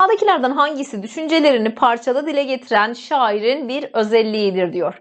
Aşağıdakilerden hangisi düşüncelerini parçada dile getiren şairin bir özelliğidir diyor.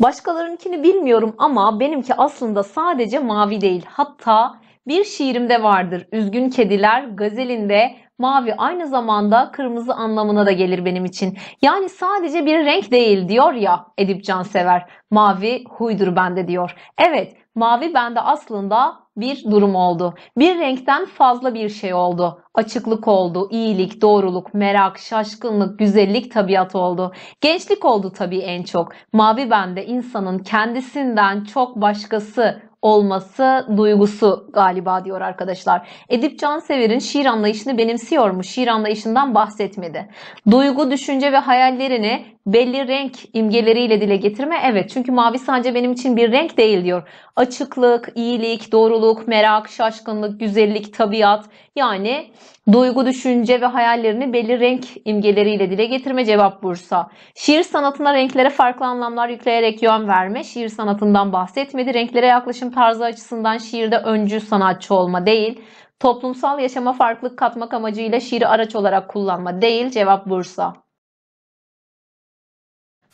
Başkalarınkini bilmiyorum ama benimki aslında sadece mavi değil. Hatta bir şiirimde vardır. Üzgün kediler gazelinde mavi aynı zamanda kırmızı anlamına da gelir benim için. Yani sadece bir renk değil diyor ya Edip Cansever. Mavi huydur bende diyor. Evet mavi bende aslında bir durum oldu. Bir renkten fazla bir şey oldu. Açıklık oldu, iyilik, doğruluk, merak, şaşkınlık, güzellik tabiat oldu. Gençlik oldu tabii en çok. Mavi bende insanın kendisinden çok başkası olması duygusu galiba diyor arkadaşlar. Edip Cansever'in şiir anlayışını benimsiyor mu? Şiir anlayışından bahsetmedi. Duygu, düşünce ve hayallerini belli renk imgeleriyle dile getirme. Evet çünkü mavi sadece benim için bir renk değil diyor. Açıklık, iyilik, doğruluk, merak, şaşkınlık, güzellik, tabiat yani duygu, düşünce ve hayallerini belli renk imgeleriyle dile getirme cevap Bursa. Şiir sanatına renklere farklı anlamlar yükleyerek yön verme. Şiir sanatından bahsetmedi. Renklere yaklaşım tarzı açısından şiirde öncü sanatçı olma değil. Toplumsal yaşama farklılık katmak amacıyla şiiri araç olarak kullanma değil. Cevap Bursa.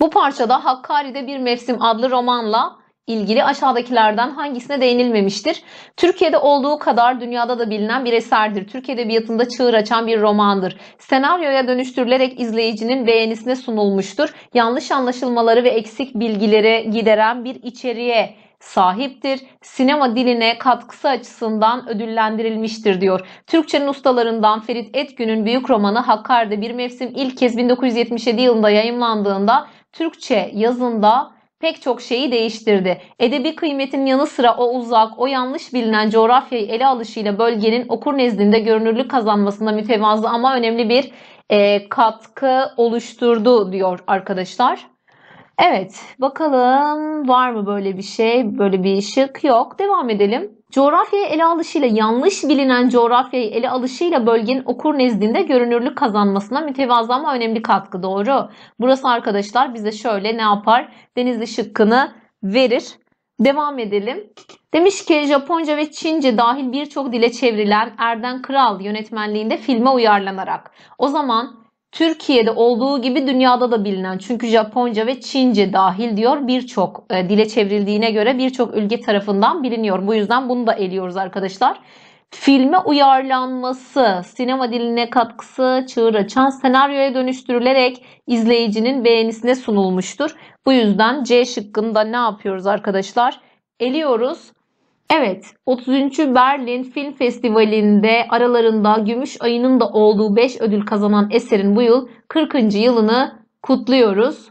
Bu parçada Hakkari'de Bir Mevsim adlı romanla ilgili aşağıdakilerden hangisine değinilmemiştir? Türkiye'de olduğu kadar dünyada da bilinen bir eserdir. Türk edebiyatında çığır açan bir romandır. Senaryoya dönüştürülerek izleyicinin beğenisine sunulmuştur. Yanlış anlaşılmaları ve eksik bilgileri gideren bir içeriğe sahiptir. Sinema diline katkısı açısından ödüllendirilmiştir diyor. Türkçenin ustalarından Ferit Etgün'ün büyük romanı Hakkari'de bir mevsim ilk kez 1977 yılında yayımlandığında Türkçe yazında pek çok şeyi değiştirdi. Edebi kıymetin yanı sıra o uzak, o yanlış bilinen coğrafyayı ele alışıyla bölgenin okur nezdinde görünürlük kazanmasında mütevazı ama önemli bir e, katkı oluşturdu diyor arkadaşlar. Evet bakalım var mı böyle bir şey, böyle bir ışık yok. Devam edelim. Coğrafyayı ele alışıyla yanlış bilinen coğrafyayı ele alışıyla bölgenin okur nezdinde görünürlük kazanmasına mütevazı ama önemli katkı doğru. Burası arkadaşlar bize şöyle ne yapar? Denizli şıkkını verir. Devam edelim. Demiş ki Japonca ve Çince dahil birçok dile çevrilen Erden Kral yönetmenliğinde filme uyarlanarak. O zaman Türkiye'de olduğu gibi dünyada da bilinen çünkü Japonca ve Çince dahil diyor birçok e, dile çevrildiğine göre birçok ülke tarafından biliniyor. Bu yüzden bunu da eliyoruz arkadaşlar. Filme uyarlanması, sinema diline katkısı, çığır açan senaryoya dönüştürülerek izleyicinin beğenisine sunulmuştur. Bu yüzden C şıkkında ne yapıyoruz arkadaşlar? Eliyoruz. Evet, 30. Berlin Film Festivali'nde aralarında Gümüş Ayı'nın da olduğu 5 ödül kazanan eserin bu yıl 40. yılını kutluyoruz.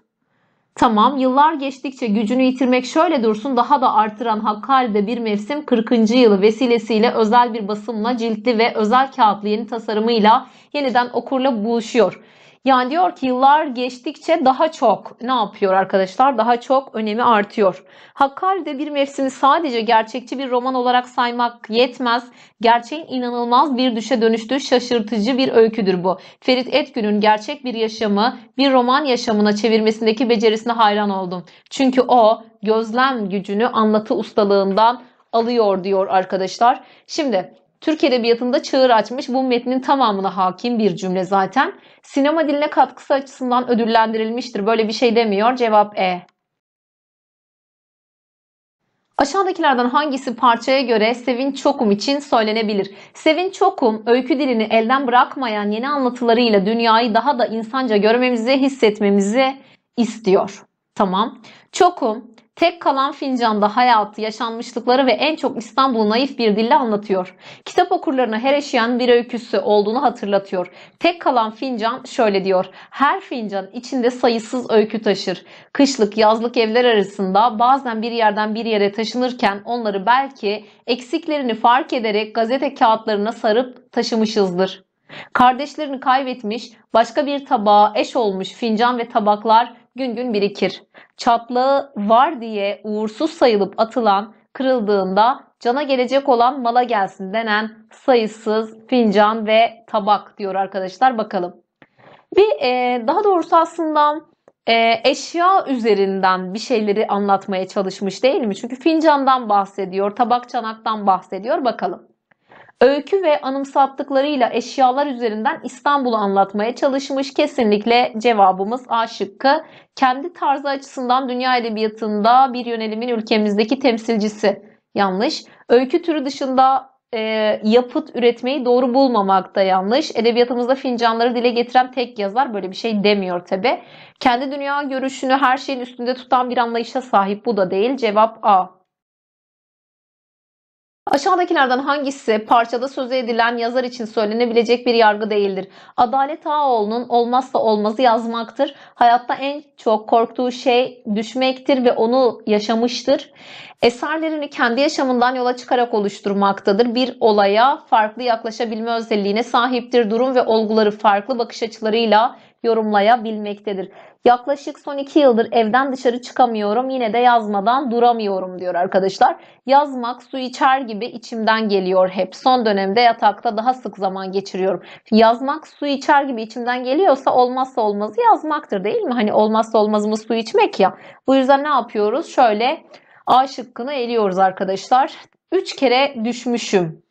Tamam, yıllar geçtikçe gücünü yitirmek şöyle dursun daha da artıran Hakkari'de bir mevsim 40. yılı vesilesiyle özel bir basımla ciltli ve özel kağıtlı yeni tasarımıyla yeniden okurla buluşuyor. Yani diyor ki yıllar geçtikçe daha çok ne yapıyor arkadaşlar? Daha çok önemi artıyor. Hakkari'de bir mevsimi sadece gerçekçi bir roman olarak saymak yetmez. Gerçeğin inanılmaz bir düşe dönüştüğü şaşırtıcı bir öyküdür bu. Ferit Etgün'ün gerçek bir yaşamı bir roman yaşamına çevirmesindeki becerisine hayran oldum. Çünkü o gözlem gücünü anlatı ustalığından alıyor diyor arkadaşlar. Şimdi Türk Edebiyatı'nda çığır açmış bu metnin tamamına hakim bir cümle zaten. Sinema diline katkısı açısından ödüllendirilmiştir. Böyle bir şey demiyor. Cevap E. Aşağıdakilerden hangisi parçaya göre Sevin Çokum için söylenebilir? Sevin Çokum öykü dilini elden bırakmayan yeni anlatılarıyla dünyayı daha da insanca görmemizi, hissetmemizi istiyor. Tamam. Çokum Tek kalan fincanda hayatı, yaşanmışlıkları ve en çok İstanbul'u naif bir dille anlatıyor. Kitap okurlarına her eşyan bir öyküsü olduğunu hatırlatıyor. Tek kalan fincan şöyle diyor. Her fincan içinde sayısız öykü taşır. Kışlık, yazlık evler arasında bazen bir yerden bir yere taşınırken onları belki eksiklerini fark ederek gazete kağıtlarına sarıp taşımışızdır. Kardeşlerini kaybetmiş, başka bir tabağa eş olmuş fincan ve tabaklar gün gün birikir. Çatlağı var diye uğursuz sayılıp atılan, kırıldığında cana gelecek olan mala gelsin denen sayısız fincan ve tabak diyor arkadaşlar bakalım. Bir e, daha doğrusu aslında e, eşya üzerinden bir şeyleri anlatmaya çalışmış değil mi? Çünkü fincandan bahsediyor, tabak çanaktan bahsediyor bakalım. Öykü ve anımsattıklarıyla eşyalar üzerinden İstanbul'u anlatmaya çalışmış. Kesinlikle cevabımız A şıkkı. Kendi tarzı açısından dünya edebiyatında bir yönelimin ülkemizdeki temsilcisi. Yanlış. Öykü türü dışında e, yapıt üretmeyi doğru bulmamak da yanlış. Edebiyatımızda fincanları dile getiren tek yazar böyle bir şey demiyor tabi. Kendi dünya görüşünü her şeyin üstünde tutan bir anlayışa sahip bu da değil. Cevap A. Aşağıdakilerden hangisi parçada sözü edilen yazar için söylenebilecek bir yargı değildir? Adalet Ağaoğlu'nun olmazsa olmazı yazmaktır. Hayatta en çok korktuğu şey düşmektir ve onu yaşamıştır. Eserlerini kendi yaşamından yola çıkarak oluşturmaktadır. Bir olaya farklı yaklaşabilme özelliğine sahiptir. Durum ve olguları farklı bakış açılarıyla yorumlayabilmektedir. Yaklaşık son iki yıldır evden dışarı çıkamıyorum yine de yazmadan duramıyorum diyor arkadaşlar. Yazmak su içer gibi içimden geliyor hep. Son dönemde yatakta daha sık zaman geçiriyorum. Yazmak su içer gibi içimden geliyorsa olmazsa olmazı yazmaktır değil mi? Hani olmazsa olmazımız su içmek ya. Bu yüzden ne yapıyoruz? Şöyle A şıkkını eliyoruz arkadaşlar. Üç kere düşmüşüm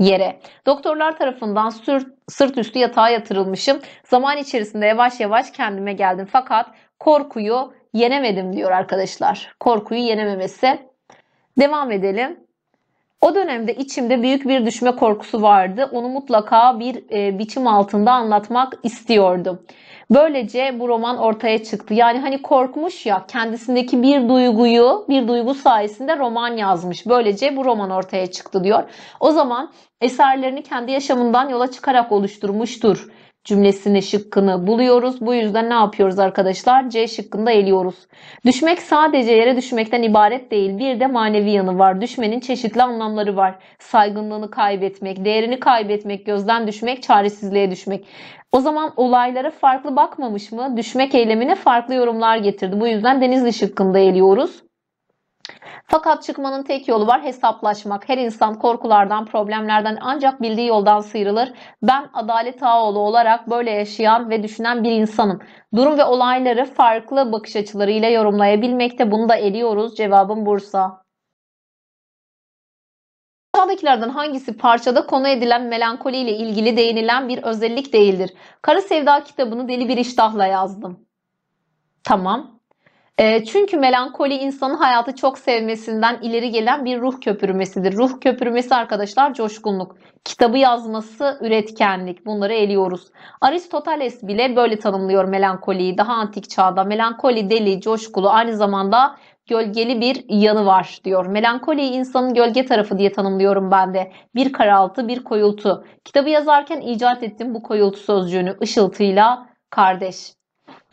yere. Doktorlar tarafından sür, sırt üstü yatağa yatırılmışım. Zaman içerisinde yavaş yavaş kendime geldim fakat korkuyu yenemedim diyor arkadaşlar. Korkuyu yenememesi. Devam edelim. O dönemde içimde büyük bir düşme korkusu vardı. Onu mutlaka bir e, biçim altında anlatmak istiyordum. Böylece bu roman ortaya çıktı. Yani hani korkmuş ya kendisindeki bir duyguyu bir duygu sayesinde roman yazmış. Böylece bu roman ortaya çıktı diyor. O zaman eserlerini kendi yaşamından yola çıkarak oluşturmuştur cümlesini şıkkını buluyoruz. Bu yüzden ne yapıyoruz arkadaşlar? C şıkkında eliyoruz. Düşmek sadece yere düşmekten ibaret değil. Bir de manevi yanı var. Düşmenin çeşitli anlamları var. Saygınlığını kaybetmek, değerini kaybetmek, gözden düşmek, çaresizliğe düşmek. O zaman olaylara farklı bakmamış mı? Düşmek eylemine farklı yorumlar getirdi. Bu yüzden Denizli şıkkında eliyoruz. Fakat çıkmanın tek yolu var hesaplaşmak. Her insan korkulardan, problemlerden ancak bildiği yoldan sıyrılır. Ben Adalet Ağoğlu olarak böyle yaşayan ve düşünen bir insanım. Durum ve olayları farklı bakış açılarıyla yorumlayabilmekte bunu da ediyoruz. Cevabım Bursa. Aşağıdakilerden hangisi parçada konu edilen melankoli ile ilgili değinilen bir özellik değildir? Kara Sevda kitabını deli bir iştahla yazdım. Tamam. Ee, çünkü melankoli insanın hayatı çok sevmesinden ileri gelen bir ruh köpürmesidir. Ruh köpürmesi arkadaşlar coşkunluk. Kitabı yazması üretkenlik. Bunları eliyoruz. Aristoteles bile böyle tanımlıyor melankoliyi. Daha antik çağda melankoli deli, coşkulu aynı zamanda gölgeli bir yanı var diyor. Melankoliyi insanın gölge tarafı diye tanımlıyorum ben de. Bir karaltı, bir koyultu. Kitabı yazarken icat ettim bu koyultu sözcüğünü ışıltıyla kardeş.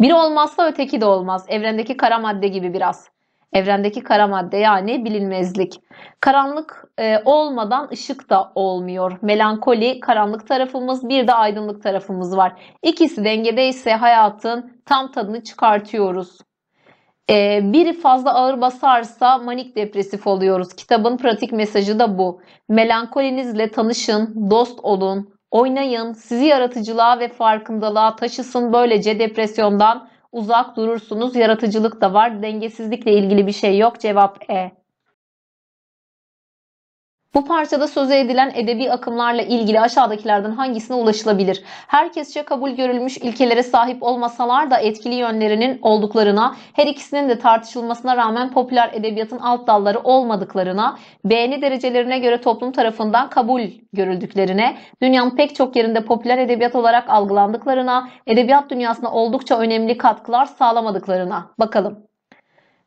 Biri olmazsa öteki de olmaz. Evrendeki kara madde gibi biraz. Evrendeki kara madde yani bilinmezlik. Karanlık e, olmadan ışık da olmuyor. Melankoli karanlık tarafımız bir de aydınlık tarafımız var. İkisi dengede ise hayatın tam tadını çıkartıyoruz. E, biri fazla ağır basarsa manik depresif oluyoruz. Kitabın pratik mesajı da bu. Melankolinizle tanışın, dost olun, Oynayın, sizi yaratıcılığa ve farkındalığa taşısın. Böylece depresyondan uzak durursunuz. Yaratıcılık da var. Dengesizlikle ilgili bir şey yok. Cevap E. Bu parçada sözü edilen edebi akımlarla ilgili aşağıdakilerden hangisine ulaşılabilir? Herkesçe kabul görülmüş ilkelere sahip olmasalar da etkili yönlerinin olduklarına, her ikisinin de tartışılmasına rağmen popüler edebiyatın alt dalları olmadıklarına, beğeni derecelerine göre toplum tarafından kabul görüldüklerine, dünyanın pek çok yerinde popüler edebiyat olarak algılandıklarına, edebiyat dünyasına oldukça önemli katkılar sağlamadıklarına. Bakalım.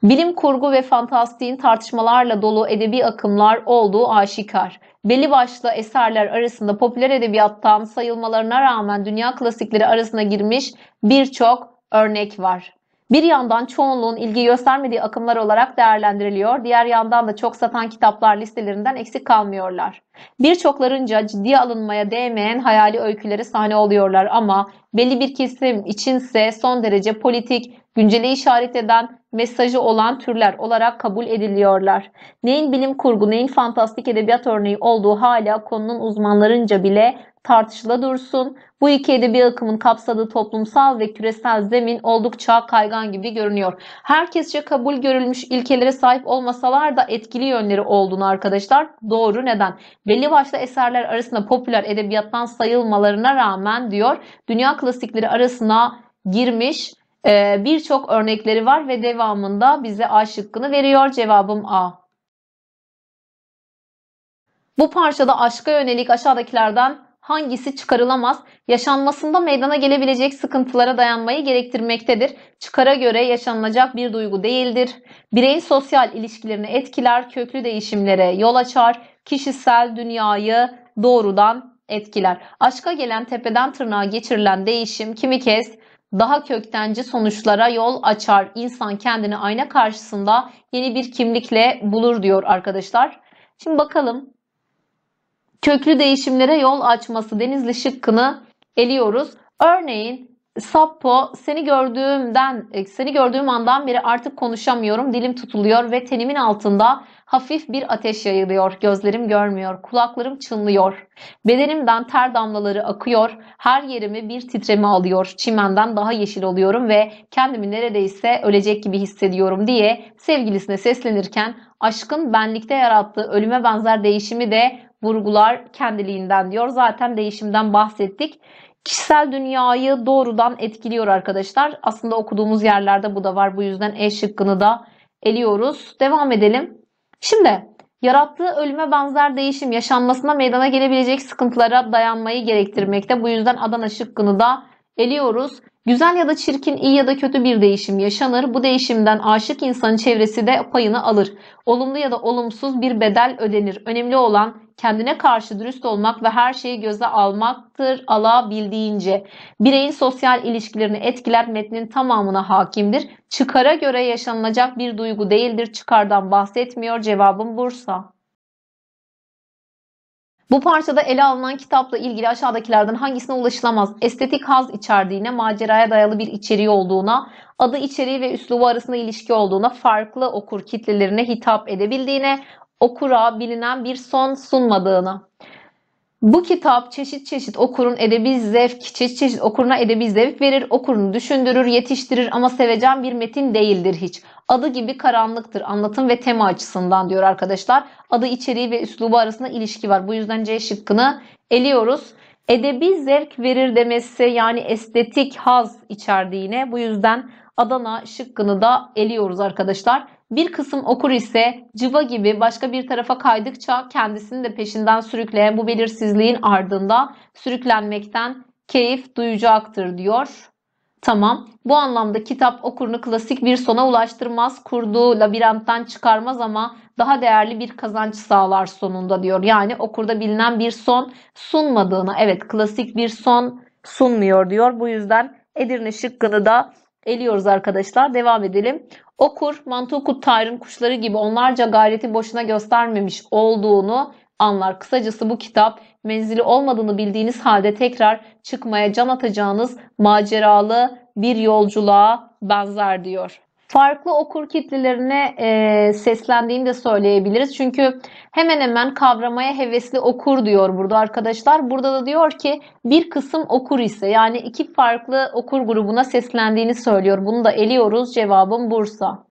Bilim kurgu ve fantastiğin tartışmalarla dolu edebi akımlar olduğu aşikar. Belli başlı eserler arasında popüler edebiyattan sayılmalarına rağmen dünya klasikleri arasına girmiş birçok örnek var. Bir yandan çoğunluğun ilgi göstermediği akımlar olarak değerlendiriliyor, diğer yandan da çok satan kitaplar listelerinden eksik kalmıyorlar. Birçoklarınca ciddiye alınmaya değmeyen hayali öyküleri sahne oluyorlar ama belli bir kesim içinse son derece politik, güncele işaret eden mesajı olan türler olarak kabul ediliyorlar. Neyin bilim kurgu, neyin fantastik edebiyat örneği olduğu hala konunun uzmanlarınca bile tartışıla dursun. Bu iki edebi akımın kapsadığı toplumsal ve küresel zemin oldukça kaygan gibi görünüyor. Herkesçe kabul görülmüş ilkelere sahip olmasalar da etkili yönleri olduğunu arkadaşlar doğru neden? Belli başlı eserler arasında popüler edebiyattan sayılmalarına rağmen diyor dünya klasikleri arasına girmiş e, birçok örnekleri var ve devamında bize A şıkkını veriyor. Cevabım A. Bu parçada aşka yönelik aşağıdakilerden hangisi çıkarılamaz? Yaşanmasında meydana gelebilecek sıkıntılara dayanmayı gerektirmektedir. Çıkara göre yaşanılacak bir duygu değildir. Bireyin sosyal ilişkilerini etkiler, köklü değişimlere yol açar, kişisel dünyayı doğrudan etkiler. Aşka gelen tepeden tırnağa geçirilen değişim kimi kez daha köktenci sonuçlara yol açar. İnsan kendini ayna karşısında yeni bir kimlikle bulur diyor arkadaşlar. Şimdi bakalım. Köklü değişimlere yol açması Denizli şıkkını eliyoruz. Örneğin Sappo seni gördüğümden seni gördüğüm andan beri artık konuşamıyorum. Dilim tutuluyor ve tenimin altında Hafif bir ateş yayılıyor. Gözlerim görmüyor. Kulaklarım çınlıyor. Bedenimden ter damlaları akıyor. Her yerimi bir titreme alıyor. Çimenden daha yeşil oluyorum ve kendimi neredeyse ölecek gibi hissediyorum diye sevgilisine seslenirken aşkın benlikte yarattığı ölüme benzer değişimi de vurgular kendiliğinden diyor. Zaten değişimden bahsettik kişisel dünyayı doğrudan etkiliyor arkadaşlar. Aslında okuduğumuz yerlerde bu da var. Bu yüzden E şıkkını da eliyoruz. Devam edelim. Şimdi yarattığı ölüme benzer değişim yaşanmasına meydana gelebilecek sıkıntılara dayanmayı gerektirmekte. Bu yüzden Adana şıkkını da eliyoruz. Güzel ya da çirkin, iyi ya da kötü bir değişim yaşanır. Bu değişimden aşık insanın çevresi de payını alır. Olumlu ya da olumsuz bir bedel ödenir. Önemli olan kendine karşı dürüst olmak ve her şeyi göze almaktır alabildiğince. Bireyin sosyal ilişkilerini etkiler metnin tamamına hakimdir. Çıkara göre yaşanılacak bir duygu değildir. Çıkardan bahsetmiyor. Cevabım Bursa. Bu parçada ele alınan kitapla ilgili aşağıdakilerden hangisine ulaşılamaz? Estetik haz içerdiğine, maceraya dayalı bir içeriği olduğuna, adı içeriği ve üslubu arasında ilişki olduğuna, farklı okur kitlelerine hitap edebildiğine, okura bilinen bir son sunmadığını. Bu kitap çeşit çeşit okurun edebi zevk, çeşit çeşit okuruna edebi zevk verir, okurunu düşündürür, yetiştirir ama seveceğim bir metin değildir hiç. Adı gibi karanlıktır anlatım ve tema açısından diyor arkadaşlar. Adı içeriği ve üslubu arasında ilişki var. Bu yüzden C şıkkını eliyoruz. Edebi zevk verir demesi yani estetik haz içerdiğine bu yüzden Adana şıkkını da eliyoruz arkadaşlar. Bir kısım okur ise cıva gibi başka bir tarafa kaydıkça kendisini de peşinden sürükleyen bu belirsizliğin ardında sürüklenmekten keyif duyacaktır diyor. Tamam. Bu anlamda kitap okurunu klasik bir sona ulaştırmaz, kurduğu labirentten çıkarmaz ama daha değerli bir kazanç sağlar sonunda diyor. Yani okurda bilinen bir son sunmadığını, evet klasik bir son sunmuyor diyor. Bu yüzden Edirne şıkkını da Eliyoruz arkadaşlar. Devam edelim. Okur, Mantukut Tayr'ın kuşları gibi onlarca gayreti boşuna göstermemiş olduğunu anlar. Kısacası bu kitap menzili olmadığını bildiğiniz halde tekrar çıkmaya can atacağınız maceralı bir yolculuğa benzer diyor farklı okur kitlelerine e, seslendiğini de söyleyebiliriz. Çünkü hemen hemen kavramaya hevesli okur diyor burada arkadaşlar. Burada da diyor ki bir kısım okur ise yani iki farklı okur grubuna seslendiğini söylüyor. Bunu da eliyoruz. Cevabım Bursa.